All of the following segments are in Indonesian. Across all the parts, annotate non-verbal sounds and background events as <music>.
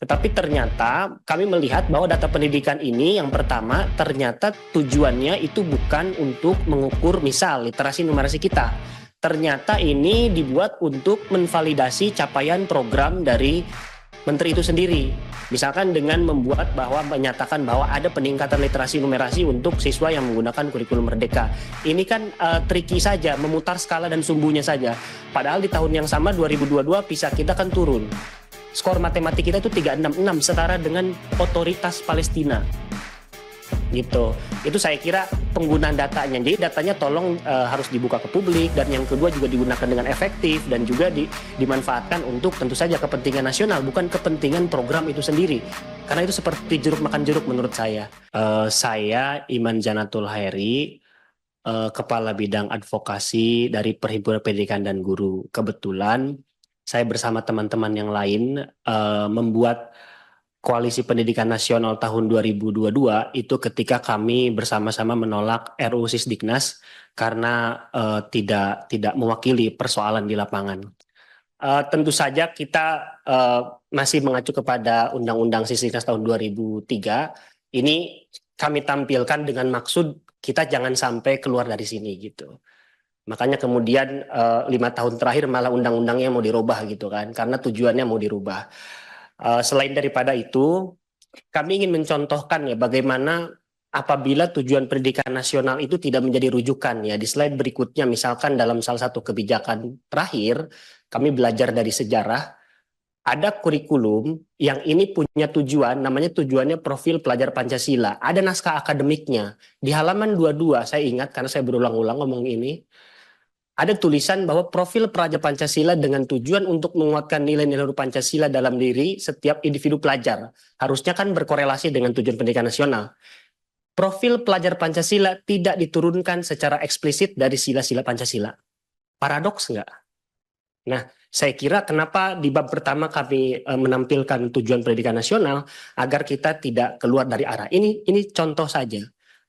Tetapi ternyata kami melihat bahwa data pendidikan ini yang pertama ternyata tujuannya itu bukan untuk mengukur misal literasi numerasi kita. Ternyata ini dibuat untuk menvalidasi capaian program dari menteri itu sendiri. Misalkan dengan membuat bahwa menyatakan bahwa ada peningkatan literasi numerasi untuk siswa yang menggunakan kurikulum merdeka. Ini kan uh, tricky saja, memutar skala dan sumbunya saja. Padahal di tahun yang sama 2022 PISA kita kan turun skor matematik kita itu 366 setara dengan otoritas Palestina gitu itu saya kira penggunaan datanya jadi datanya tolong e, harus dibuka ke publik dan yang kedua juga digunakan dengan efektif dan juga di, dimanfaatkan untuk tentu saja kepentingan nasional bukan kepentingan program itu sendiri karena itu seperti jeruk makan jeruk menurut saya e, saya Iman Janatul Hairi e, kepala bidang advokasi dari Perhimpunan Pendidikan dan Guru kebetulan saya bersama teman-teman yang lain uh, membuat Koalisi Pendidikan Nasional tahun 2022 itu ketika kami bersama-sama menolak RUU Sisdiknas karena uh, tidak tidak mewakili persoalan di lapangan. Uh, tentu saja kita uh, masih mengacu kepada Undang-Undang Sisdiknas tahun 2003. Ini kami tampilkan dengan maksud kita jangan sampai keluar dari sini gitu. Makanya kemudian eh, lima tahun terakhir malah undang-undangnya mau dirubah gitu kan, karena tujuannya mau dirubah. Eh, selain daripada itu, kami ingin mencontohkan ya bagaimana apabila tujuan pendidikan nasional itu tidak menjadi rujukan ya. Di slide berikutnya misalkan dalam salah satu kebijakan terakhir, kami belajar dari sejarah, ada kurikulum yang ini punya tujuan, namanya tujuannya profil pelajar Pancasila. Ada naskah akademiknya. Di halaman 22, saya ingat karena saya berulang-ulang ngomong ini, ada tulisan bahwa profil peraja Pancasila dengan tujuan untuk menguatkan nilai-nilai Pancasila dalam diri setiap individu pelajar. Harusnya kan berkorelasi dengan tujuan pendidikan nasional. Profil pelajar Pancasila tidak diturunkan secara eksplisit dari sila-sila Pancasila. Paradoks nggak? Nah, saya kira kenapa di bab pertama kami eh, menampilkan tujuan pendidikan nasional agar kita tidak keluar dari arah. Ini ini contoh saja.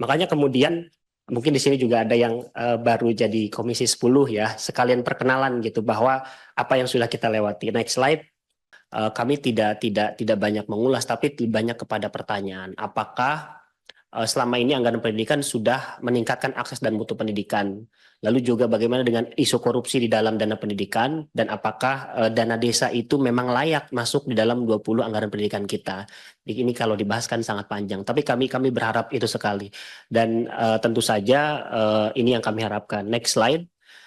Makanya kemudian mungkin di sini juga ada yang uh, baru jadi komisi 10 ya, sekalian perkenalan gitu bahwa apa yang sudah kita lewati. Next slide. Eh, kami tidak tidak tidak banyak mengulas tapi banyak kepada pertanyaan. Apakah Eh, selama ini anggaran pendidikan sudah meningkatkan akses dan mutu pendidikan. Lalu juga bagaimana dengan isu korupsi di dalam dana pendidikan dan apakah eh, dana desa itu memang layak masuk di dalam 20 anggaran pendidikan kita. Ini kalau dibahaskan sangat panjang, tapi kami kami berharap itu sekali. Dan uh, tentu saja uh, ini yang kami harapkan. Next slide.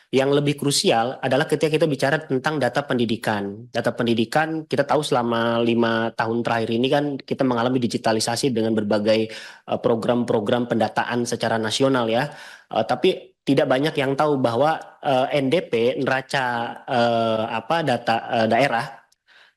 Yang lebih krusial adalah ketika kita bicara tentang data pendidikan. Data pendidikan kita tahu selama lima tahun terakhir ini kan kita mengalami digitalisasi dengan berbagai e, program-program pendataan secara nasional ya. E, tapi tidak banyak yang tahu bahwa e, NDP neraca apa data daerah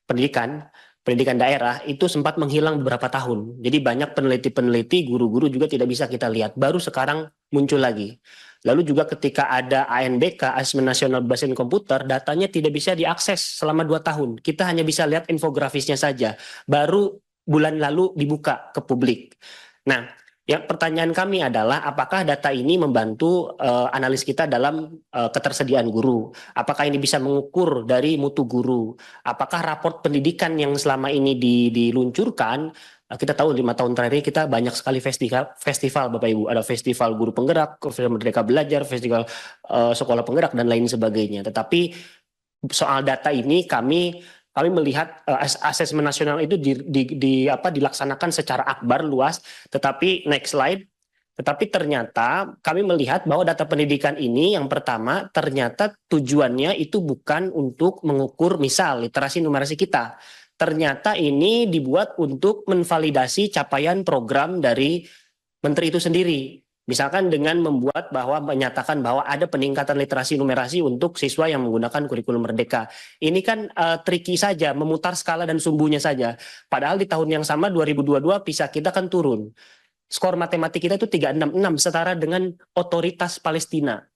pendidikan pendidikan daerah itu sempat menghilang beberapa tahun. Jadi banyak peneliti-peneliti, guru-guru juga tidak bisa kita lihat. Baru sekarang muncul lagi. Lalu juga ketika ada ANBK, Asesmen Nasional Basis Komputer, datanya tidak bisa diakses selama dua tahun. Kita hanya bisa lihat infografisnya saja. Baru bulan lalu dibuka ke publik. Nah, Ya, pertanyaan kami adalah apakah data ini membantu uh, analis kita dalam uh, ketersediaan guru? Apakah ini bisa mengukur dari mutu guru? Apakah raport pendidikan yang selama ini di, diluncurkan eh, kita tahu lima tahun terakhir kita banyak sekali festival festival bapak ibu ada festival guru penggerak festival merdeka belajar festival uh, sekolah penggerak dan lain sebagainya tetapi soal data ini kami kami melihat uh, asesmen nasional itu di, di, di apa dilaksanakan secara akbar luas tetapi next slide tetapi ternyata kami melihat bahwa data pendidikan ini yang pertama ternyata tujuannya itu bukan untuk mengukur misal literasi numerasi kita. Ternyata ini dibuat untuk menvalidasi capaian program dari menteri itu sendiri. Misalkan dengan membuat bahwa menyatakan bahwa ada peningkatan literasi numerasi untuk siswa yang menggunakan kurikulum merdeka. Ini kan uh, tricky saja, memutar skala dan sumbunya saja. Padahal di tahun yang sama 2022 PISA kita kan turun. Skor matematik kita itu 366 setara dengan otoritas Palestina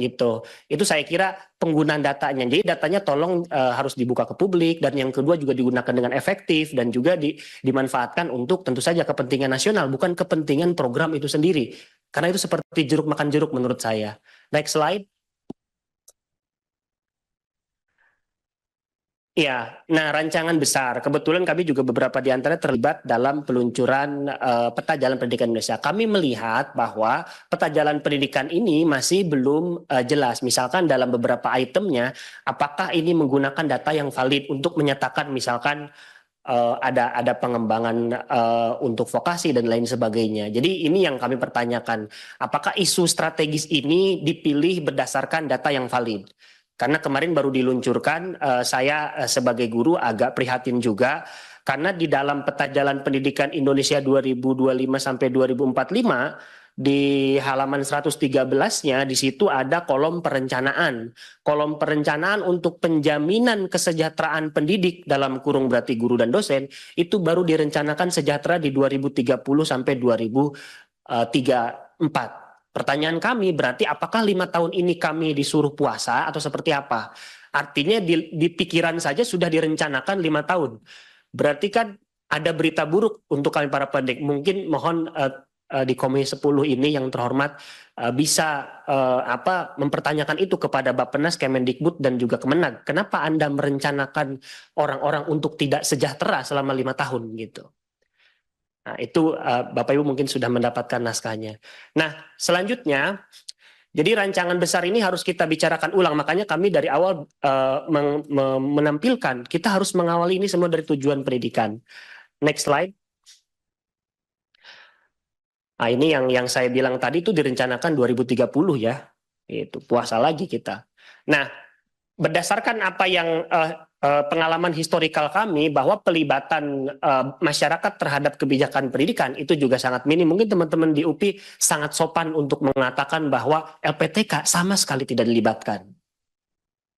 gitu. Itu saya kira penggunaan datanya. Jadi datanya tolong e, harus dibuka ke publik dan yang kedua juga digunakan dengan efektif dan juga di, dimanfaatkan untuk tentu saja kepentingan nasional bukan kepentingan program itu sendiri. Karena itu seperti jeruk makan jeruk menurut saya. Next slide. Iya, nah rancangan besar. Kebetulan kami juga beberapa di antara terlibat dalam peluncuran uh, peta jalan pendidikan Indonesia. Kami melihat bahwa peta jalan pendidikan ini masih belum uh, jelas. Misalkan dalam beberapa itemnya, apakah ini menggunakan data yang valid untuk menyatakan misalkan uh, ada ada pengembangan uh, untuk vokasi dan lain sebagainya. Jadi ini yang kami pertanyakan, apakah isu strategis ini dipilih berdasarkan data yang valid? Karena kemarin baru diluncurkan, eh, saya eh, sebagai guru agak prihatin juga karena di dalam peta jalan pendidikan Indonesia 2025 sampai 2045 di halaman 113-nya di situ ada kolom perencanaan. Kolom perencanaan untuk penjaminan kesejahteraan pendidik dalam kurung berarti guru dan dosen itu baru direncanakan sejahtera di 2030 sampai 2034. Pertanyaan kami berarti apakah lima tahun ini kami disuruh puasa atau seperti apa? Artinya di, di pikiran saja sudah direncanakan lima tahun. Berarti kan ada berita buruk untuk kami para pendek. Mungkin mohon uh, di Komisi 10 ini yang terhormat eh, bisa uh, apa mempertanyakan itu kepada Bappenas, Kemendikbud dan juga Kemenag. Kenapa Anda merencanakan orang-orang untuk tidak sejahtera selama lima tahun gitu? Nah, itu uh, Bapak Ibu mungkin sudah mendapatkan naskahnya. Nah, selanjutnya jadi rancangan besar ini harus kita bicarakan ulang. Makanya kami dari awal uh, menampilkan kita harus mengawali ini semua dari tujuan pendidikan. Next slide. Nah, ini yang yang saya bilang tadi itu direncanakan 2030 ya. Itu puasa lagi kita. Nah, berdasarkan apa yang uh, Eh, pengalaman historikal kami bahwa pelibatan uh, masyarakat terhadap kebijakan pendidikan itu juga sangat minim. Mungkin teman-teman di UPI sangat sopan untuk mengatakan bahwa LPTK sama sekali tidak dilibatkan.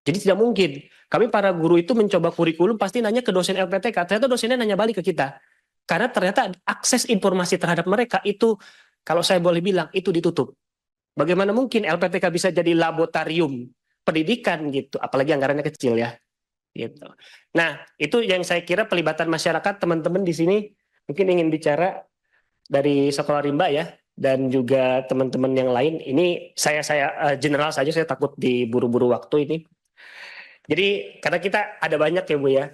Jadi tidak mungkin. Kami para guru itu mencoba kurikulum pasti nanya ke dosen LPTK. Ternyata dosennya nanya balik ke kita. Karena ternyata akses informasi terhadap mereka itu kalau saya boleh bilang itu ditutup. Bagaimana mungkin LPTK bisa jadi laboratorium pendidikan gitu, apalagi anggarannya kecil ya gitu. Nah, itu yang saya kira pelibatan masyarakat teman-teman di sini mungkin ingin bicara dari sekolah rimba ya dan juga teman-teman yang lain. Ini saya saya eh, general saja saya takut diburu-buru waktu ini. Jadi karena kita ada banyak ya Bu ya.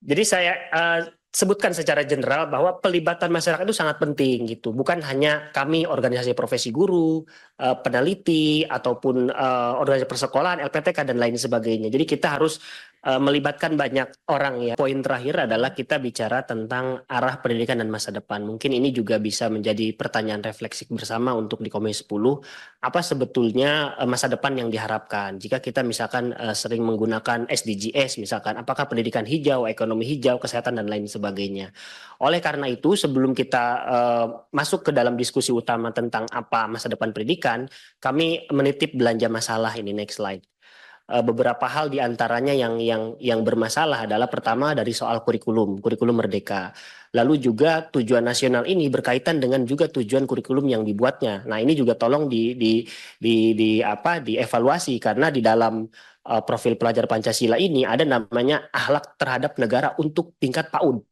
Jadi saya uh, sebutkan secara general bahwa pelibatan masyarakat itu sangat penting gitu. Bukan hanya kami organisasi profesi guru, uh, peneliti ataupun uh, organisasi persekolahan, LPTK dan lain sebagainya. Jadi kita harus Eh, melibatkan banyak orang ya. Poin terakhir adalah kita bicara tentang arah pendidikan dan masa depan. Mungkin ini juga bisa menjadi pertanyaan refleksi bersama untuk di Komisi 10. Apa sebetulnya eh, masa depan yang diharapkan? Jika kita misalkan eh, sering menggunakan SDGs misalkan, apakah pendidikan hijau, ekonomi hijau, kesehatan dan lain sebagainya. Oleh karena itu, sebelum kita uh, masuk ke dalam diskusi utama tentang apa masa depan pendidikan, kami menitip belanja masalah ini next slide. Eh, beberapa hal diantaranya yang yang yang bermasalah adalah pertama dari soal kurikulum kurikulum merdeka lalu juga tujuan nasional ini berkaitan dengan juga tujuan kurikulum yang dibuatnya nah ini juga tolong di di di, di apa dievaluasi karena di dalam uh, profil pelajar pancasila ini ada namanya ahlak terhadap negara untuk tingkat PAUD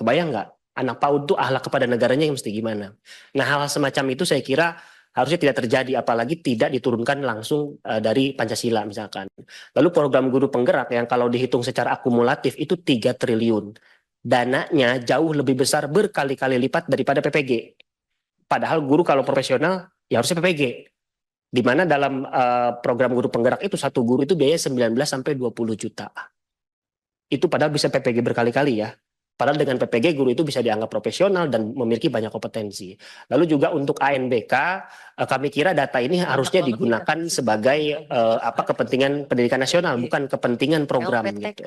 kebayang nggak anak PAUD itu ahlak kepada negaranya yang mesti gimana nah -hal semacam itu saya kira harusnya tidak terjadi apalagi tidak diturunkan langsung eh, dari Pancasila misalkan. Lalu program guru penggerak yang kalau dihitung secara akumulatif itu 3 triliun. Dananya jauh lebih besar berkali-kali lipat daripada PPG. Padahal guru kalau profesional ya harusnya PPG. Di mana dalam uh, program guru penggerak itu satu guru itu biaya 19 sampai 20 juta. Itu padahal bisa PPG berkali-kali ya. Padahal dengan PPG guru itu bisa dianggap profesional dan memiliki banyak kompetensi. Lalu juga untuk ANBK eh, kami kira data ini harusnya ya. digunakan sebagai uh, apa kepentingan pendidikan nasional iya. bukan kepentingan program gitu.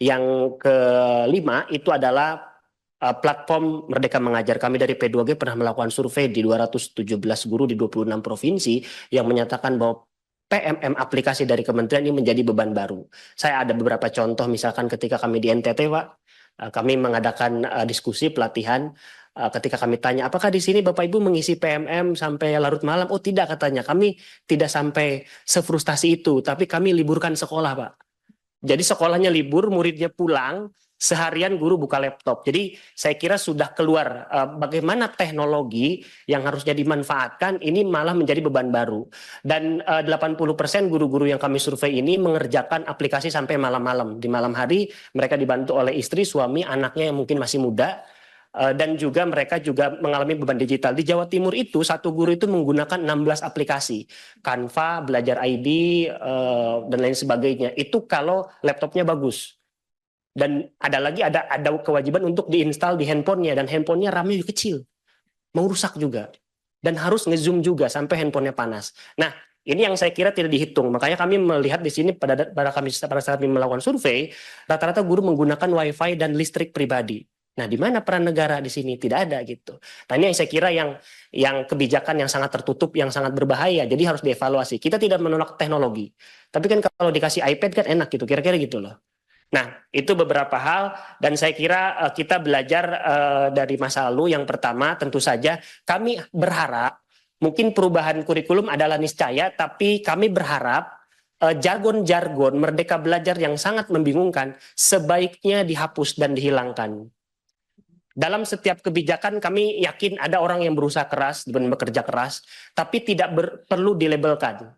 Yang kelima itu adalah eh, platform Merdeka Mengajar kami dari P2G pernah melakukan survei di 217 guru di 26 provinsi yang menyatakan bahwa PMM aplikasi dari kementerian ini menjadi beban baru. Saya ada beberapa contoh misalkan ketika kami di NTT Pak, Eh, kami mengadakan uh, diskusi pelatihan uh, ketika kami tanya apakah di sini Bapak Ibu mengisi PMM sampai larut malam oh tidak katanya kami tidak sampai sefrustasi itu tapi kami liburkan sekolah Pak jadi sekolahnya libur muridnya pulang seharian guru buka laptop. Jadi saya kira sudah keluar uh, bagaimana teknologi yang harusnya dimanfaatkan ini malah menjadi beban baru. Dan eh, uh, 80% guru-guru yang kami survei ini mengerjakan aplikasi sampai malam-malam. Di malam hari mereka dibantu oleh istri, suami, anaknya yang mungkin masih muda eh, dan juga mereka juga mengalami beban digital. Di Jawa Timur itu satu guru itu menggunakan 16 aplikasi, Canva, Belajar ID dan lain sebagainya. Itu kalau laptopnya bagus dan ada lagi ada ada kewajiban untuk diinstal di handphonenya dan handphonenya RAM-nya kecil mau rusak juga dan harus ngezoom juga sampai handphonenya panas nah ini yang saya kira tidak dihitung makanya kami melihat di sini pada pada kami pada saat kami melakukan survei rata-rata guru menggunakan wifi dan listrik pribadi nah di mana peran negara di sini tidak ada gitu nah ini yang saya kira yang yang kebijakan yang sangat tertutup yang sangat berbahaya jadi harus dievaluasi kita tidak menolak teknologi tapi kan kalau dikasih iPad kan enak gitu kira-kira gitu loh Nah, itu beberapa hal dan saya kira uh, kita belajar uh, dari masa lalu yang pertama tentu saja kami berharap mungkin perubahan kurikulum adalah niscaya tapi kami berharap eh, jargon-jargon uh, merdeka belajar yang sangat membingungkan sebaiknya dihapus dan dihilangkan. Dalam setiap kebijakan kami yakin ada orang yang berusaha keras dan bekerja keras tapi tidak ber, perlu dilabelkan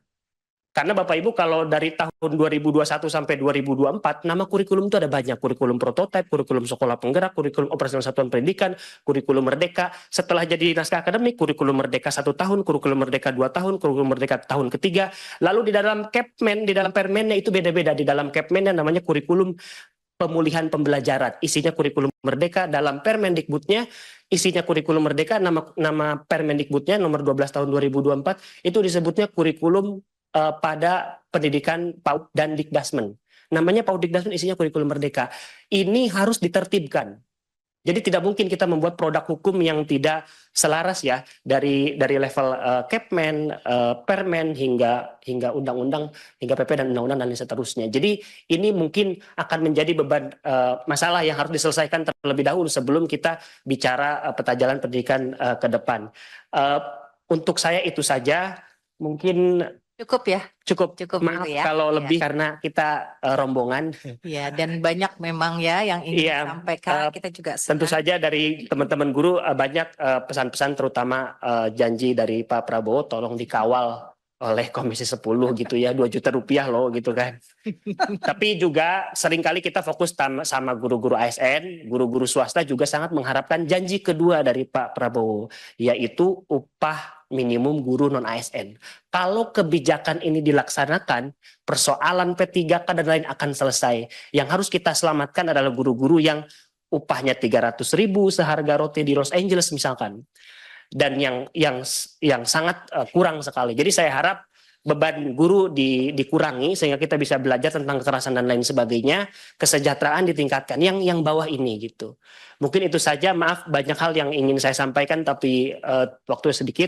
karena Bapak Ibu kalau dari tahun 2021 sampai 2024 nama kurikulum itu ada banyak kurikulum prototipe, kurikulum sekolah penggerak, kurikulum operasional satuan pendidikan, kurikulum merdeka. Setelah jadi naskah akademik kurikulum merdeka satu tahun, kurikulum merdeka dua tahun, kurikulum merdeka tahun ketiga. Lalu di dalam Kepmen, di dalam Permennya itu beda-beda. Di dalam yang namanya kurikulum pemulihan pembelajaran. Isinya kurikulum merdeka dalam Permendikbudnya, isinya kurikulum merdeka nama nama Permendikbudnya nomor 12 tahun 2024 itu disebutnya kurikulum uh, pada pendidikan PAUD dan Dikdasmen. Namanya PAUD Dikdasmen isinya kurikulum merdeka. Ini harus ditertibkan. Jadi tidak mungkin kita membuat produk hukum yang tidak selaras ya dari dari level uh, Kepmen, uh, Permen hingga hingga undang-undang, hingga PP dan undang-undang dan seterusnya. Jadi ini mungkin akan menjadi beban uh, masalah yang harus diselesaikan terlebih dahulu sebelum kita bicara uh, peta jalan pendidikan uh, ke depan. Uh, untuk saya itu saja. Mungkin Cukup ya? Cukup. Cukup Maaf ya. kalau ya. lebih karena kita uh, rombongan. Iya, dan banyak memang ya yang ingin ya, sampaikan Uh, e, kita juga senang. Tentu saja dari teman-teman guru uh, banyak pesan-pesan uh, terutama uh, janji dari Pak Prabowo tolong dikawal oleh Komisi 10 gitu ya, 2 juta rupiah loh gitu kan. <laughs> Tapi juga seringkali kita fokus sama guru-guru ASN, guru-guru swasta juga sangat mengharapkan janji kedua dari Pak Prabowo, yaitu upah minimum guru non ASN. Kalau kebijakan ini dilaksanakan, persoalan P3K dan lain akan selesai. Yang harus kita selamatkan adalah guru-guru yang upahnya 300 ribu seharga roti di Los Angeles misalkan. Dan yang yang yang sangat uh, kurang sekali. Jadi saya harap beban guru di, dikurangi sehingga kita bisa belajar tentang kekerasan dan lain sebagainya, kesejahteraan ditingkatkan yang yang bawah ini gitu. Mungkin itu saja, maaf banyak hal yang ingin saya sampaikan tapi uh, waktu sedikit.